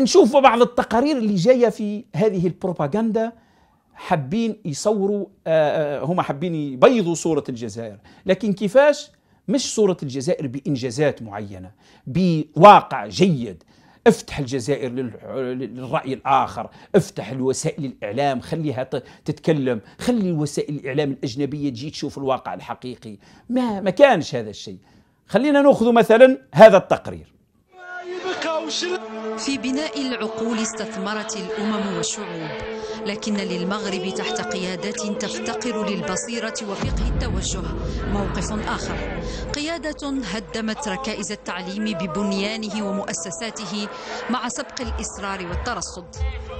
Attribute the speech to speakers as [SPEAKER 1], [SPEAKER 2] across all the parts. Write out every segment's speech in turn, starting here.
[SPEAKER 1] نشوف بعض التقارير اللي جايه في هذه البروباغندا حابين يصوروا آه، آه، هم حابين يبيضوا صوره الجزائر لكن كيفاش مش صوره الجزائر بانجازات معينه بواقع جيد افتح الجزائر للرأي الآخر افتح الوسائل الإعلام خليها تتكلم خلي وسائل الإعلام الأجنبية تجي تشوف الواقع الحقيقي ما, ما كانش هذا الشيء خلينا نأخذ مثلا هذا التقرير
[SPEAKER 2] في بناء العقول استثمرت الأمم والشعوب لكن للمغرب تحت قيادة تفتقر للبصيرة وفقه التوجه موقف آخر قيادة هدمت ركائز التعليم ببنيانه ومؤسساته مع سبق الإصرار والترصد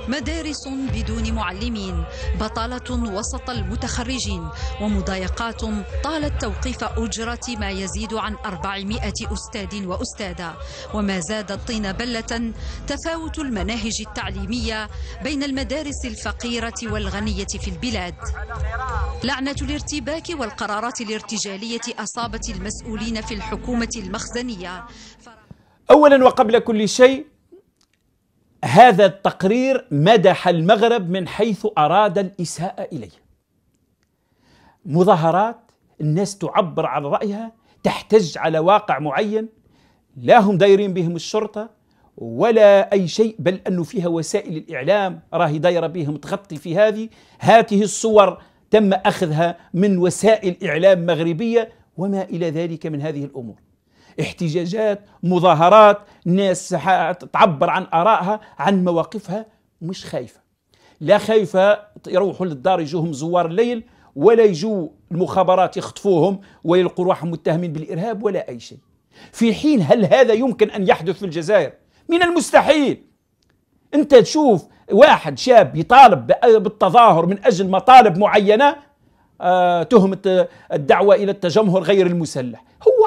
[SPEAKER 2] مدارس بدون معلمين بطالة وسط المتخرجين ومضايقات طالت توقيف أجرة ما يزيد عن 400 أستاذ وأستاذة وما زاد الطين بلة تفاوت المناهج التعليمية بين المدارس الفقيرة والغنية في البلاد لعنة الارتباك والقرارات الارتجالية أصابت المسؤولين في الحكومة المخزنية
[SPEAKER 1] أولا وقبل كل شيء هذا التقرير مدح المغرب من حيث أراد الإساءة إليه مظاهرات الناس تعبر عن رأيها تحتج على واقع معين لا هم دايرين بهم الشرطة ولا أي شيء بل أنه فيها وسائل الإعلام راهي دايرة بهم تغطي في هذه هاته الصور تم أخذها من وسائل إعلام مغربية وما إلى ذلك من هذه الأمور احتجاجات مظاهرات ناس تعبر عن آرائها عن مواقفها مش خايفة لا خايفة يروحوا للدار يجوهم زوار الليل ولا يجوا المخابرات يخطفوهم ويلقوا روحهم متهمين بالإرهاب ولا أي شيء في حين هل هذا يمكن أن يحدث في الجزائر؟ من المستحيل أنت تشوف واحد شاب يطالب بالتظاهر من أجل مطالب معينة آه، تهمة الدعوة إلى التجمهر غير المسلح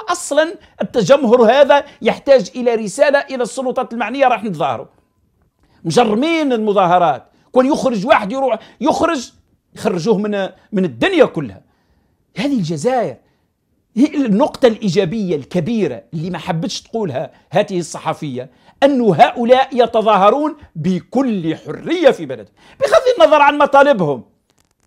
[SPEAKER 1] اصلا التجمهر هذا يحتاج الى رساله الى السلطات المعنيه راح نتظاهروا مجرمين المظاهرات كون يخرج واحد يروح يخرج يخرجوه من من الدنيا كلها هذه الجزائر هي النقطة الإيجابية الكبيرة اللي ما حبتش تقولها هذه الصحفية أن هؤلاء يتظاهرون بكل حرية في بلدهم بغض النظر عن مطالبهم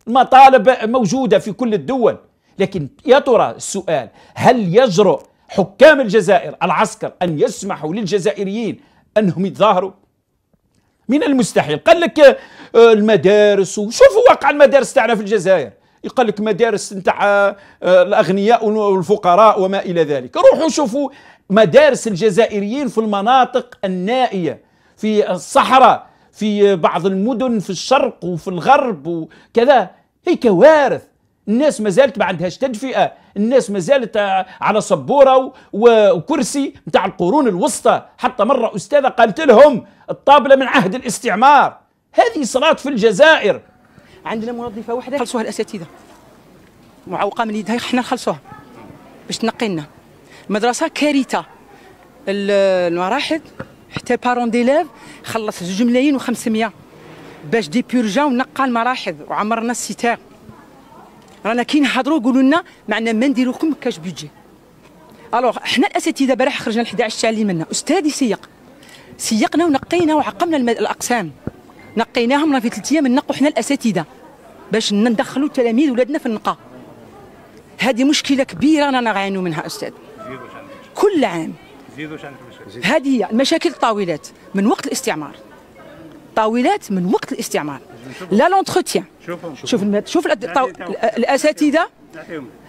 [SPEAKER 1] المطالب موجودة في كل الدول لكن يا ترى السؤال هل يجرؤ حكام الجزائر العسكر أن يسمحوا للجزائريين أنهم يتظاهروا من المستحيل قال لك آه، المدارس وشوفوا واقع المدارس تاعنا في الجزائر يقال لك مدارس نتاع آه، الاغنياء والفقراء وما الى ذلك روحوا شوفوا مدارس الجزائريين في المناطق النائيه في الصحراء في بعض المدن في الشرق وفي الغرب وكذا هي كوارث الناس ما زالت ما عندهاش تدفئه الناس ما زالت آه، على سبوره وكرسي نتاع القرون الوسطى حتى مره استاذه قالت لهم الطابله من عهد الاستعمار
[SPEAKER 2] هذه صارت في الجزائر عندنا موظفه واحده خلصوها الاساتذه معوقه من يدها حنا نخلصوها باش تنقي لنا مدرسه كارثه المراحل حتى بارون ديلاف خلص 2 ملايين و500 باش دي بيرجا ونقى المراحل وعمرنا الستار رانا كاين حضروا قولوا لنا ما عندنا ما نديروا لكم كاش بيجي الوغ حنا الاساتذه بارح خرجنا ل 11 تعليم منا استاذي سيق سيقنا ونقينا وعقمنا الاقسام نقيناهم راه في ثلاث ايام نقوا حنا الاساتذه باش ندخلوا التلاميذ ولادنا في النقا هذه مشكله كبيره رانا نعانوا منها استاذ كل عام هذه هي المشاكل الطاولات من وقت الاستعمار طاولات من وقت الاستعمار لا لونتروتيان شوف شوف الاساتذه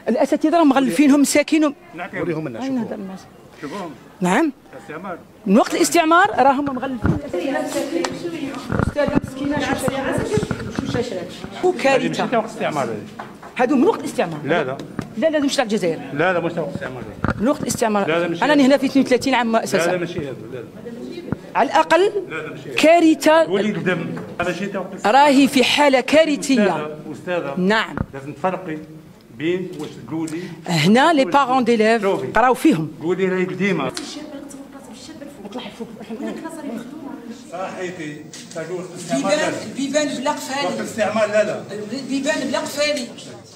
[SPEAKER 2] الاساتذه راهم مغلفينهم مساكين وريهم لنا شوفوهم نعم من وقت الاستعمار راهم مغلفين الاساتذه مسكينه كارثه هادو من وقت الاستعمار لا لا لا لا مش تاع الجزائر لا لا مش تاع الاستعمار من وقت الاستعمار انا هنا في 32 عام مؤسسه لا لا ماشي هذا لا لا على الاقل كارثه وليد دم راهي في حالة كارثية نعم لازم تفرقي بين واش تقولي هنا لي بارون ديليف قراو فيهم قولي راهي قديمة طلع الفوق صحيتي بيبان بيبان بلا قفالي بيبان بلا قفالي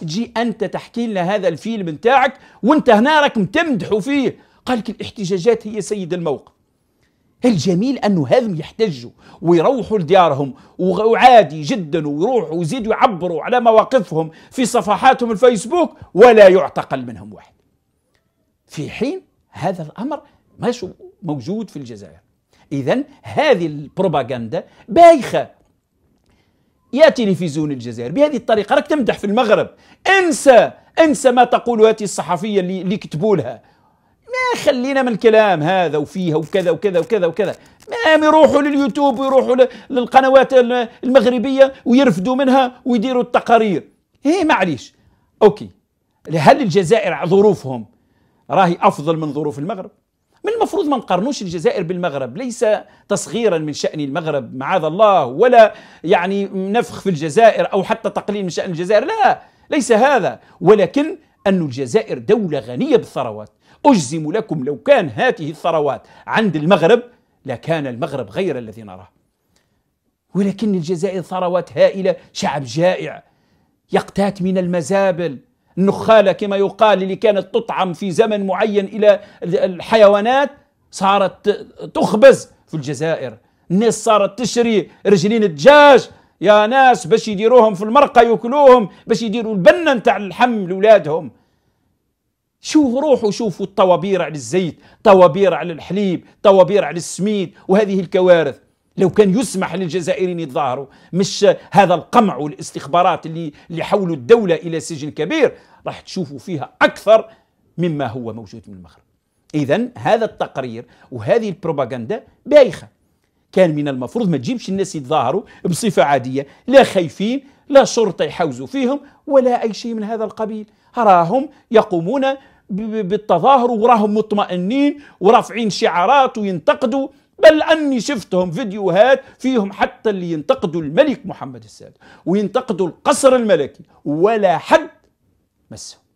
[SPEAKER 1] تجي انت تحكي لنا هذا الفيلم نتاعك وانت هنا راك متمدحوا فيه قال لك الاحتجاجات هي سيد الموقف الجميل انه هذم يحتجوا ويروحوا لديارهم وعادي جدا ويروحوا ويزيدوا يعبروا على مواقفهم في صفحاتهم الفيسبوك ولا يعتقل منهم واحد. في حين هذا الامر مش موجود في الجزائر. اذا هذه البروباغندا بايخه يا تلفزيون الجزائر بهذه الطريقه راك تمدح في المغرب انسى انسى ما تقول هذه الصحفيه اللي, كتبولها لها ما خلينا من الكلام هذا وفيها وكذا وكذا وكذا وكذا ما يروحوا لليوتيوب ويروحوا للقنوات المغربية ويرفدوا منها ويديروا التقارير هي معليش أوكي هل الجزائر ظروفهم راهي أفضل من ظروف المغرب من المفروض ما نقارنوش الجزائر بالمغرب ليس تصغيرا من شأن المغرب معاذ الله ولا يعني نفخ في الجزائر أو حتى تقليل من شأن الجزائر لا ليس هذا ولكن أن الجزائر دولة غنية بالثروات أجزم لكم لو كان هذه الثروات عند المغرب لكان المغرب غير الذي نراه ولكن الجزائر ثروات هائلة شعب جائع يقتات من المزابل النخالة كما يقال اللي كانت تطعم في زمن معين إلى الحيوانات صارت تخبز في الجزائر الناس صارت تشري رجلين الدجاج يا ناس باش يديروهم في المرقة ياكلوهم باش يديروا البنة نتاع اللحم لولادهم شوف روحوا شوفوا الطوابير على الزيت طوابير على الحليب طوابير على السميد وهذه الكوارث لو كان يسمح للجزائريين يتظاهروا مش هذا القمع والاستخبارات اللي اللي حولوا الدولة إلى سجن كبير راح تشوفوا فيها أكثر مما هو موجود من المغرب إذا هذا التقرير وهذه البروباغندا بايخة كان من المفروض ما تجيبش الناس يتظاهروا بصفة عادية لا خايفين لا شرطة يحوزوا فيهم ولا أي شيء من هذا القبيل راهم يقومون بالتظاهر وراهم مطمئنين ورافعين شعارات وينتقدوا بل أني شفتهم فيديوهات فيهم حتى اللي ينتقدوا الملك محمد السادس وينتقدوا القصر الملكي ولا حد مسهم